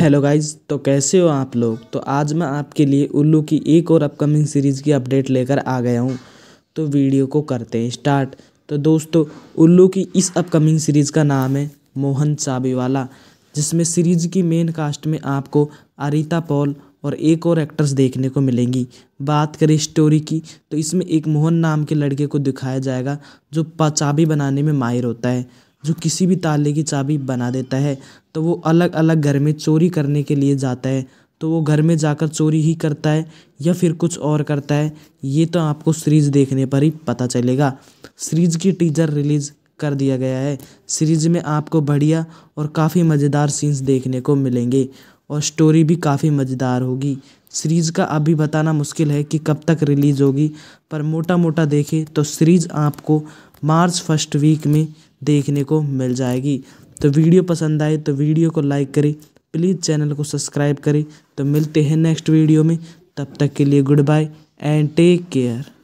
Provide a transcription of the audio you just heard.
hello guys तो कैसे हो आप लोग तो आज मैं आपके लिए उल्लू की एक और अपकमिंग सीरीज़ की अपडेट लेकर आ गया हूँ तो वीडियो को करते हैं स्टार्ट तो दोस्तों उल्लू की इस अपकमिंग सीरीज़ का नाम है मोहन वाला जिसमें सीरीज़ की मेन कास्ट में आपको अरिता पॉल और एक और एक्ट्रेस देखने को मिलेंगी बात करें स्टोरी की तो इसमें एक मोहन नाम के लड़के को दिखाया जाएगा जो चाबी बनाने में माहिर होता है जो किसी भी ताले की चाबी बना देता है तो वो अलग अलग घर में चोरी करने के लिए जाता है तो वो घर में जाकर चोरी ही करता है या फिर कुछ और करता है ये तो आपको सीरीज़ देखने पर ही पता चलेगा सीरीज़ की टीजर रिलीज़ कर दिया गया है सीरीज़ में आपको बढ़िया और काफ़ी मज़ेदार सीन्स देखने को मिलेंगे और स्टोरी भी काफ़ी मज़ेदार होगी सीरीज़ का अभी बताना मुश्किल है कि कब तक रिलीज़ होगी पर मोटा मोटा देखें तो सीरीज़ आपको मार्च फर्स्ट वीक में देखने को मिल जाएगी तो वीडियो पसंद आए तो वीडियो को लाइक करें प्लीज़ चैनल को सब्सक्राइब करें तो मिलते हैं नेक्स्ट वीडियो में तब तक के लिए goodbye and take care